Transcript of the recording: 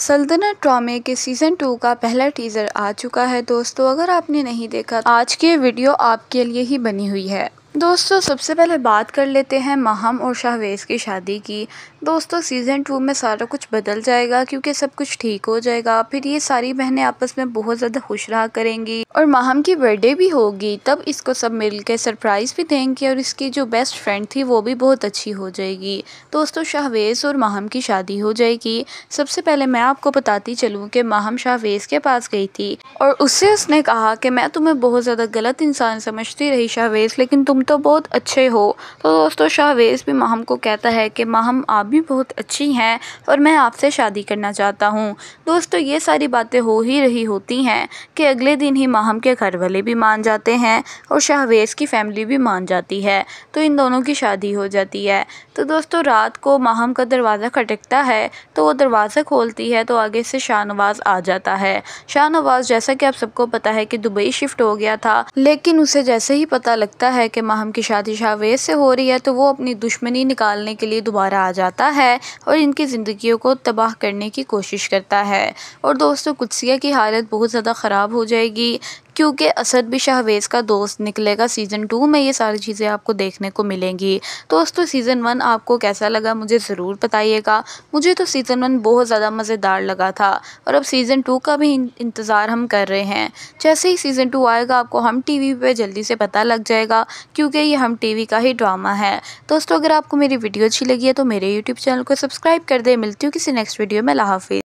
सल्तनत ड्रामे के सीज़न टू का पहला टीज़र आ चुका है दोस्तों अगर आपने नहीं देखा आज की वीडियो आपके लिए ही बनी हुई है दोस्तों सबसे पहले बात कर लेते हैं महम और शाहवेज़ की शादी की दोस्तों सीज़न टू में सारा कुछ बदल जाएगा क्योंकि सब कुछ ठीक हो जाएगा फिर ये सारी बहनें आपस में बहुत ज़्यादा खुश रहा करेंगी और महम की बर्थडे भी होगी तब इसको सब मिलकर सरप्राइज़ भी देंगे और इसकी जो बेस्ट फ्रेंड थी वो भी बहुत अच्छी हो जाएगी दोस्तों शाहवेज़ और महम की शादी हो जाएगी सबसे पहले मैं आपको बताती चलूँ कि महम शाहवेज़ के पास गई थी और उससे उसने कहा कि मैं तुम्हें बहुत ज़्यादा गलत इंसान समझती रही शाहवेज़ लेकिन तुम तो बहुत अच्छे हो तो दोस्तों शाहवेज़ भी माहम को कहता है कि माहम आप भी बहुत अच्छी हैं और मैं आपसे शादी करना चाहता हूँ दोस्तों ये सारी बातें हो ही रही होती हैं कि अगले दिन ही माहम के घर वाले भी मान जाते हैं और शाहवेज़ की फ़ैमिली भी मान जाती है तो इन दोनों की शादी हो जाती है तो दोस्तों रात को माहम का दरवाज़ा खटकता है तो वो दरवाज़ा खोलती है तो आगे से शाहनवाज़ आ जाता है शाहनवाज़ जैसा कि आप सबको पता है कि दुबई शिफ्ट हो गया था लेकिन उसे जैसे ही पता लगता है कि माह बाहम की शादी शावेज से हो रही है तो वो अपनी दुश्मनी निकालने के लिए दोबारा आ जाता है और इनकी ज़िंदगी को तबाह करने की कोशिश करता है और दोस्तों कुत्सिया की हालत बहुत ज़्यादा ख़राब हो जाएगी क्योंकि असद भी शाहवेज का दोस्त निकलेगा सीज़न टू में ये सारी चीज़ें आपको देखने को मिलेंगी दोस्तों सीज़न वन आपको कैसा लगा मुझे ज़रूर बताइएगा मुझे तो सीज़न वन बहुत ज़्यादा मज़ेदार लगा था और अब सीज़न टू का भी इंतज़ार हम कर रहे हैं जैसे ही सीज़न टू आएगा आपको हम टी वी जल्दी से पता लग जाएगा क्योंकि ये हम टी का ही ड्रामा है दोस्तों अगर आपको मेरी वीडियो अच्छी लगी है तो मेरे यूट्यूब चैनल को सब्सक्राइब कर दे मिलती हूँ किसी नेक्स्ट वीडियो में लाहाफिज